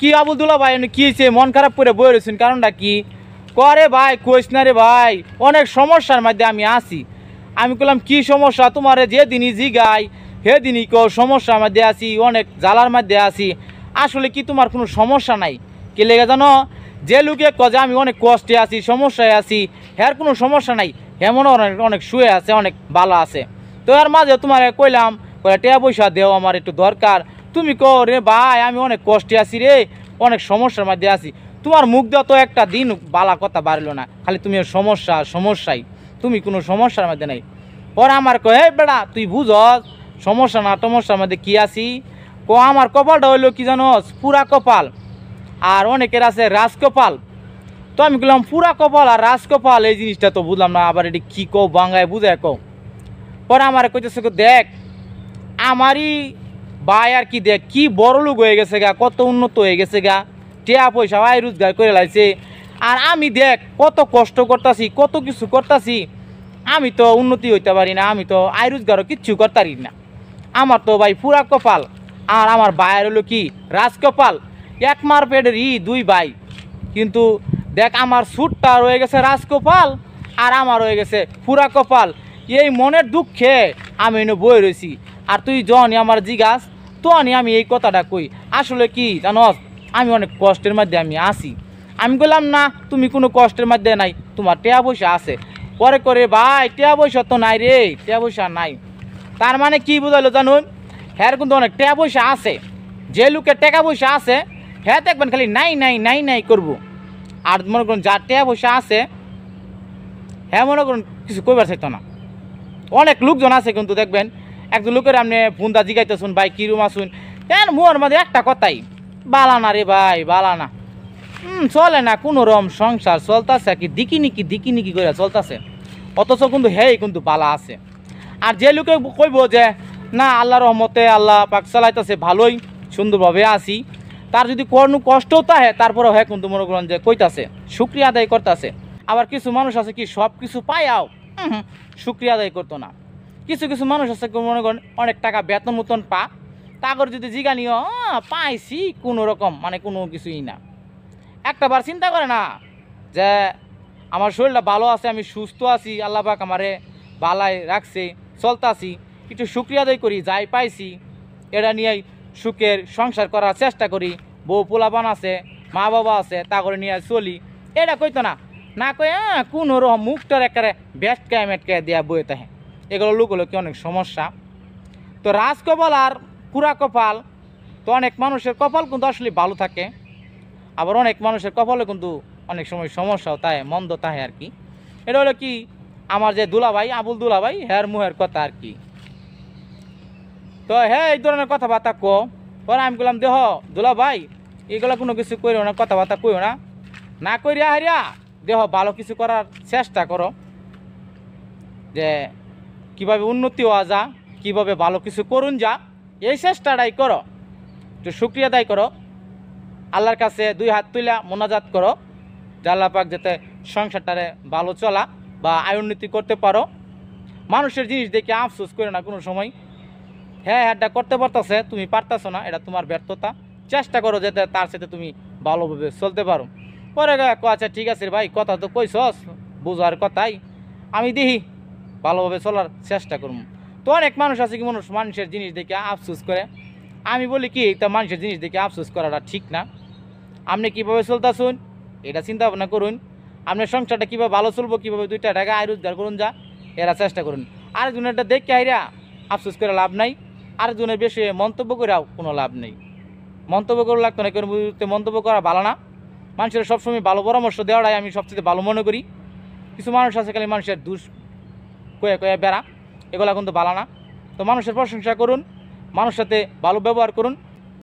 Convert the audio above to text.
কি আবুল দুলা ভাই কি হয়েছে মন খারাপ করে বই রয়েছেন কারণটা কি করে ভাই কইস না রে ভাই অনেক সমস্যার মধ্যে আমি আসি আমি বললাম কি সমস্যা তোমার যে দিনই জিগাই হে দিনই ক সমস্যার মধ্যে আসি অনেক জ্বালার মধ্যে আসি আসলে কি তোমার কোনো সমস্যা নাই কে লেগে জানো যে লোকে কজে আমি অনেক কষ্টে আছি সমস্যায় আছি হ্যার কোনো সমস্যা নাই এমন অনেক অনেক শুয়ে আছে অনেক ভালো আছে তো এর মাঝে তোমার কইলাম টেয়া পয়সা দেও আমার একটু দরকার তুমি ক রে ভাই আমি অনেক কষ্টে আছি রে অনেক সমস্যার মধ্যে আছি তোমার মুখ দেওয়া তো একটা দিন বালা কথা বাড়লো না খালি তুমি সমস্যা সমস্যাই তুমি কোনো সমস্যার মধ্যে নাই পর আমার কয় হে বেড়া তুই বুঝস সমস্যা না টমস্যার মধ্যে কী আছি ক আমার কপালটা হইলো কি জানোস পুরা কপাল আর অনেকের আছে রাজকপাল তো আমি বললাম পুরা কপাল আর রাজকপাল এই জিনিসটা তো বুঝলাম না আবার এটি কী কো বাঙ্গায় বুঝায় কো পরে আমার কইতেছে দেখ আমারই ভাই আর কি দেখ কি বড় লোক হয়ে গেছে গা কত উন্নত হয়ে গেছে গা টিয়া পয়সা ভাই রোজগার করে লাইছে আর আমি দেখ কত কষ্ট করতাছি কত কিছু করতাছি আমি তো উন্নতি হইতে পারি না আমি তো আয় রোজগারও কিচ্ছু করতারি না আমার তো ভাই পুরা কপাল আর আমার ভাইয়ের হলো কি রাজকপাল এক মার পেটের ই দুই ভাই কিন্তু দেখ আমার সুটটা রয়ে গেছে রাজকপাল আর আমার রয়ে গেছে পুরা কপাল এই মনের দুঃখে আমি বই রয়েছি আর তুই জন আমার জিগাস তো আনি আমি এই কথাটা কই আসলে কি জানস আমি অনেক কষ্টের মধ্যে আমি আসি আমি বললাম না তুমি কোনো কষ্টের মধ্যে নাই তোমার টেয়া পয়সা আছে পরে করে ভাই টেয়া পয়সা তো নাই রে টেয়া পয়সা নাই তার মানে কি বোঝালো জানুন হ্যাঁ কিন্তু অনেক টেয়া পয়সা আছে যে লোকের টাকা পয়সা আছে হ্যাঁ দেখবেন খালি নাই নাই নাই নাই করব আর মনে করুন যার টেয়া পয়সা আছে হ্যাঁ মনে করুন কিছু কইবার চাইতো না অনেক লোকজন আছে কিন্তু দেখবেন একজন লোকের আপনি বুন্দা জিগাইতেছুন ভাই কিরম আসুন কেন মোর মধ্যে একটা কথাই বালানা রে ভাই বালানা হুম চলে না কোনো রম সংসার চলতেছে কি দিকি নিকি দিকি নিকি করে চলতেছে অথচ কিন্তু হেই কিন্তু বালা আছে আর যে লোকে কইব যে না আল্লাহ রহমতে আল্লাহ পাক চালাইতেছে ভালোই সুন্দরভাবে আসি তার যদি কোনো কষ্টও তাহে তারপরেও হ্যাঁ কিন্তু মনে করেন যে কইতাছে সুক্রিয়া আদায় করতেছে আবার কিছু মানুষ আছে কি সব কিছু আও সুক্রিয়া আদায় করতো না কিছু কিছু মানুষ আছে মনে করেন অনেক টাকা বেতন মতন পা তাগর যদি জিগা নিও পাইছি কোনো রকম মানে কোনো কিছুই না একটাবার চিন্তা করে না যে আমার শরীরটা ভালো আছে আমি সুস্থ আছি আল্লাহ পাক আমারে বালায় রাখছে চলতাছি একটু সুক্রিয়া আদায় করি যাই পাইছি এটা নিয়ে সুখের সংসার করার চেষ্টা করি বউ পোলাপান আছে মা বাবা আছে তা করে নিয়ে চলি এটা কইতো না না কয়ে কোন রকম মুখটার একেবারে বেস্ট কায় দেওয়া বইতে হ্যাঁ এগুলো কি অনেক সমস্যা তো রাজকপাল আর পুরা কপাল তো অনেক মানুষের কপাল কিন্তু আসলে ভালো থাকে আবার অনেক মানুষের কপালে কিন্তু অনেক সময় সমস্যাও তাই মন্দ তাহে আর কি এটা হলো কি আমার যে দুলাভাই আবুল দুলাভাই হের মুহের কথা আর কি তো হ্যাঁ এই ধরনের কথাবার্তা কো পরে আমি বললাম দেহ দুলাভাই এগুলো কোনো কিছু করিও না কথাবার্তা কইও না না করিয়া হারিয়া দেহ ভালো কিছু করার চেষ্টা করো যে কিভাবে উন্নতি হওয়া যা কীভাবে ভালো কিছু করুন যা এই চেষ্টাটাই করো তো সুক্রিয়া দায় করো আল্লাহর কাছে দুই হাত তুলা মোনাজাত করো যে যাতে সংসারটারে ভালো চলা বা আয় উন্নতি করতে পারো মানুষের জিনিস দেখে আফসোস করে না কোনো সময় হ্যাঁ হ্যাঁটা করতে পারতাছে তুমি পারতাছো না এটা তোমার ব্যর্থতা চেষ্টা করো যাতে তার সাথে তুমি ভালোভাবে চলতে পারো পরে আচ্ছা ঠিক আছে ভাই কথা তো কইস বোঝার কথাই আমি দিহি ভালোভাবে চলার চেষ্টা করুন তো অনেক মানুষ আছে কি মানুষ মানুষের জিনিস দেখে আফসোস করে আমি বলি কি তা মানুষের জিনিস দেখে আফসোস করাটা ঠিক না আপনি কীভাবে চলতেছুন এটা চিন্তা ভাবনা করুন আপনার সংসারটা কীভাবে ভালো চলবো কীভাবে দুইটা টাকা আয় রোজগার করুন যা এরা চেষ্টা করুন আরেকজনেরটা দেখে আইরা আফসোস করে লাভ নাই আরেকজনের বেশি মন্তব্য করেও কোনো লাভ নেই মন্তব্য করে লাগতো না কোনো মন্তব্য করা ভালো না মানুষের সবসময় ভালো পরামর্শ দেওয়াটাই আমি সবচেয়ে ভালো মনে করি কিছু মানুষ আছে খালি মানুষের দুষ কয়ে কয়ে বেড়া এগুলো কিন্তু ভালো না তো মানুষের প্রশংসা করুন মানুষ সাথে ভালো ব্যবহার করুন